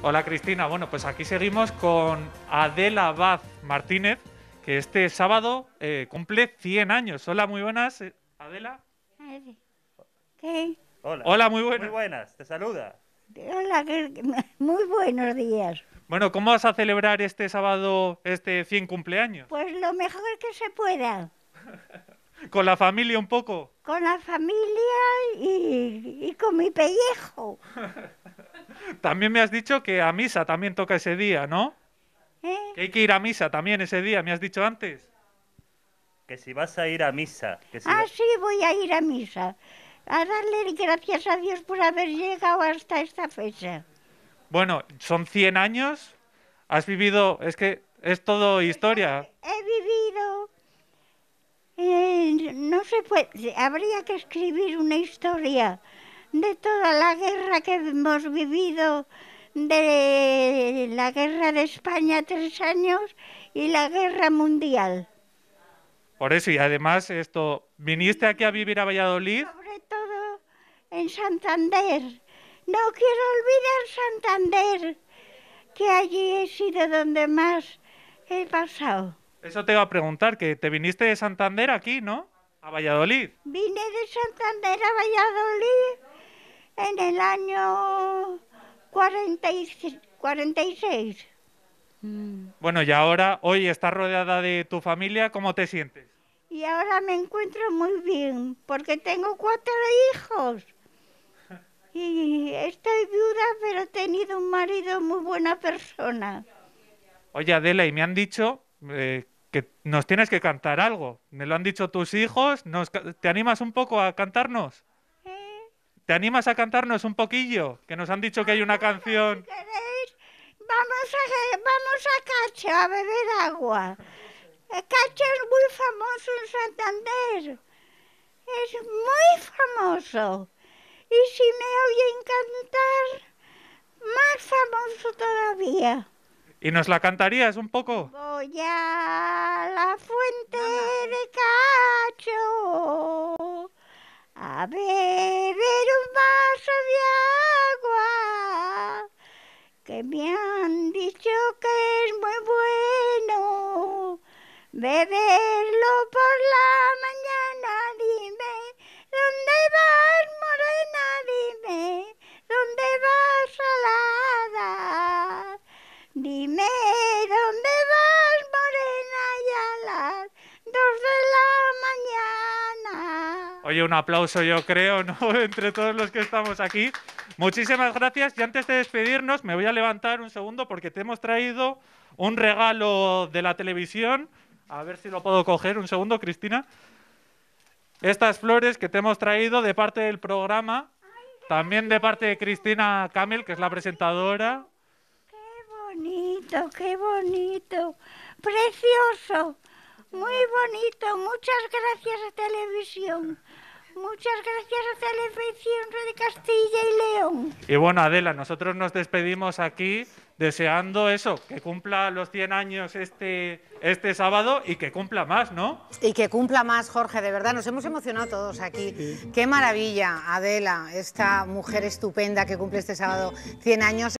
Hola Cristina, bueno, pues aquí seguimos con Adela Baz Martínez, que este sábado eh, cumple 100 años. Hola, muy buenas, eh, Adela. ¿Qué? Hola. muy buenas. Muy buenas, te saluda. Hola, muy buenos días. Bueno, ¿cómo vas a celebrar este sábado este 100 cumpleaños? Pues lo mejor que se pueda. ¿Con la familia un poco? Con la familia y con mi pellejo. También me has dicho que a misa también toca ese día, ¿no? Eh. Que hay que ir a misa también ese día, me has dicho antes. Que si vas a ir a misa. ah, sí, voy a ir a misa. A darle gracias a Dios por haber llegado hasta esta fecha. Bueno, son 100 años. Has vivido, es que es todo historia. He, vivido eh, no se puede, habría que escribir una historia de toda la guerra que hemos vivido, de la guerra de España tres años y la guerra mundial. Por eso, y además esto, viniste aquí a vivir a Valladolid. Sobre todo en Santander. No quiero olvidar Santander, que allí he sido donde más he pasado. Eso te iba a preguntar, que te viniste de Santander aquí, ¿no? A Valladolid. Vine de Santander a Valladolid en el año 46. Mm. Bueno, y ahora, hoy estás rodeada de tu familia, ¿cómo te sientes? Y ahora me encuentro muy bien, porque tengo cuatro hijos. Y estoy viuda, pero he tenido un marido muy buena persona. Oye, Adela, y me han dicho eh, que nos tienes que cantar algo. Me lo han dicho tus hijos. ¿Te animas un poco a cantarnos? ¿Te animas a cantarnos un poquillo? Que nos han dicho que hay una canción. Vamos a, vamos a Cacho a beber agua. Eh, Cacho es muy famoso en Santander. Es muy famoso. Y si me oyen cantar, más famoso todavía. ¿Y nos la cantarías un poco? Voy a la fuente de Cacho. A ver agua que me han dicho que es muy bueno. Bebé Oye, un aplauso yo creo, ¿no? Entre todos los que estamos aquí. Muchísimas gracias y antes de despedirnos me voy a levantar un segundo porque te hemos traído un regalo de la televisión. A ver si lo puedo coger un segundo, Cristina. Estas flores que te hemos traído de parte del programa, también de parte de Cristina Camel, que es la presentadora. Qué bonito, qué bonito, precioso. Muy bonito, muchas gracias a Televisión. Muchas gracias a Televisión de Castilla y León. Y bueno, Adela, nosotros nos despedimos aquí deseando eso, que cumpla los 100 años este, este sábado y que cumpla más, ¿no? Y que cumpla más, Jorge, de verdad, nos hemos emocionado todos aquí. Qué maravilla, Adela, esta mujer estupenda que cumple este sábado 100 años.